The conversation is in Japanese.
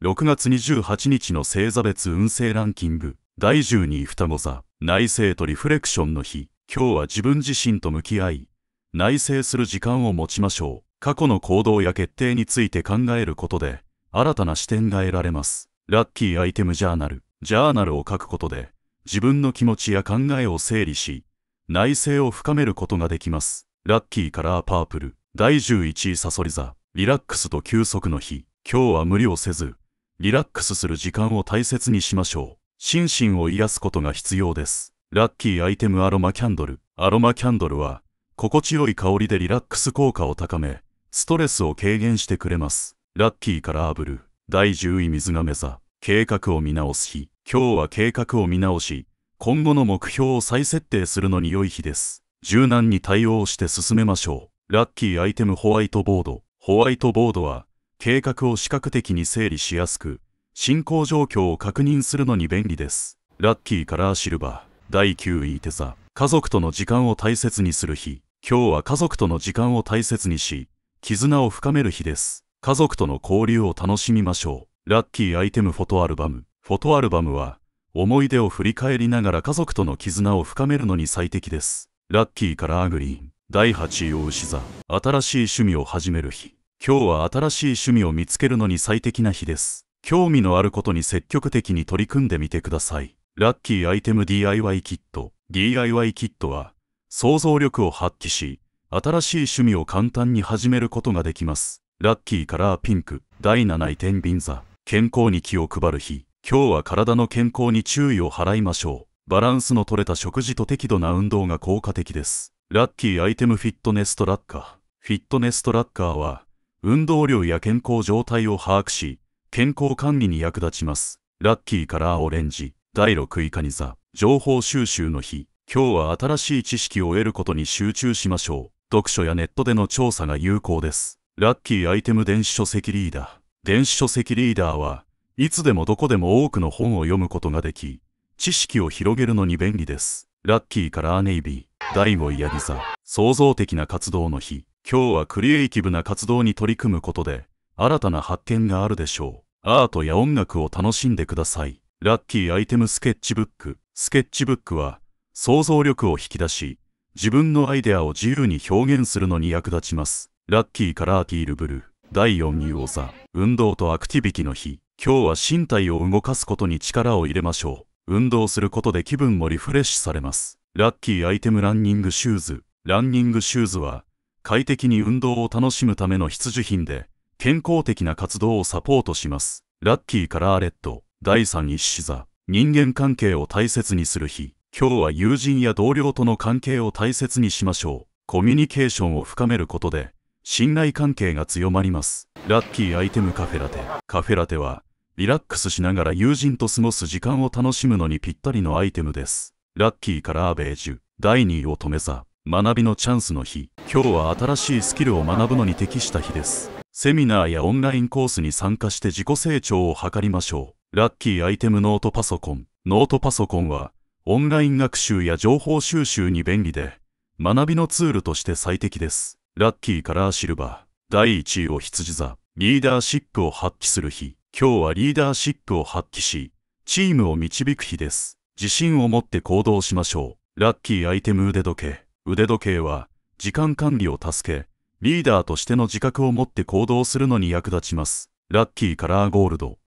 6月28日の星座別運勢ランキング第12位双子座内政とリフレクションの日今日は自分自身と向き合い内省する時間を持ちましょう過去の行動や決定について考えることで新たな視点が得られますラッキーアイテムジャーナルジャーナルを書くことで自分の気持ちや考えを整理し内省を深めることができますラッキーカラーパープル第11位サソリ座リラックスと休息の日今日は無理をせずリラックスする時間を大切にしましょう。心身を癒すことが必要です。ラッキーアイテムアロマキャンドル。アロマキャンドルは、心地よい香りでリラックス効果を高め、ストレスを軽減してくれます。ラッキーからーブル。第10位水亀座。計画を見直す日。今日は計画を見直し、今後の目標を再設定するのに良い日です。柔軟に対応して進めましょう。ラッキーアイテムホワイトボード。ホワイトボードは、計画を視覚的に整理しやすく、進行状況を確認するのに便利です。ラッキーカラーシルバー。第9位手座。家族との時間を大切にする日。今日は家族との時間を大切にし、絆を深める日です。家族との交流を楽しみましょう。ラッキーアイテムフォトアルバム。フォトアルバムは、思い出を振り返りながら家族との絆を深めるのに最適です。ラッキーカラーグリーン。第8位を牛座。新しい趣味を始める日。今日は新しい趣味を見つけるのに最適な日です。興味のあることに積極的に取り組んでみてください。ラッキーアイテム DIY キット。DIY キットは、想像力を発揮し、新しい趣味を簡単に始めることができます。ラッキーカラーピンク。第7位天秤座。健康に気を配る日。今日は体の健康に注意を払いましょう。バランスの取れた食事と適度な運動が効果的です。ラッキーアイテムフィットネストラッカー。フィットネストラッカーは、運動量や健康状態を把握し、健康管理に役立ちます。ラッキーカラーオレンジ、第6位カニ座、情報収集の日。今日は新しい知識を得ることに集中しましょう。読書やネットでの調査が有効です。ラッキーアイテム電子書籍リーダー。電子書籍リーダーは、いつでもどこでも多くの本を読むことができ、知識を広げるのに便利です。ラッキーカラーネイビー。第5位ヤギ座。創造的な活動の日。今日はクリエイティブな活動に取り組むことで、新たな発見があるでしょう。アートや音楽を楽しんでください。ラッキーアイテムスケッチブック。スケッチブックは、想像力を引き出し、自分のアイデアを自由に表現するのに役立ちます。ラッキーからアーティールブルー。第4位王座。運動とアクティビティの日。今日は身体を動かすことに力を入れましょう。運動することで気分もリフレッシュされます。ラッキーアイテムランニングシューズ。ランニングシューズは、快適に運動を楽しむための必需品で、健康的な活動をサポートします。ラッキーカラーレッド、第3一子座、人間関係を大切にする日。今日は友人や同僚との関係を大切にしましょう。コミュニケーションを深めることで、信頼関係が強まります。ラッキーアイテムカフェラテ。カフェラテは、リラックスしながら友人と過ごす時間を楽しむのにぴったりのアイテムです。ラッキーカラーベージュ、第2位乙女座。学びのチャンスの日今日は新しいスキルを学ぶのに適した日ですセミナーやオンラインコースに参加して自己成長を図りましょうラッキーアイテムノートパソコンノートパソコンはオンライン学習や情報収集に便利で学びのツールとして最適ですラッキーカラーシルバー第1位を羊座リーダーシップを発揮する日今日はリーダーシップを発揮しチームを導く日です自信を持って行動しましょうラッキーアイテム腕時計腕時計は時間管理を助け、リーダーとしての自覚を持って行動するのに役立ちます。ラッキーカラーゴールド。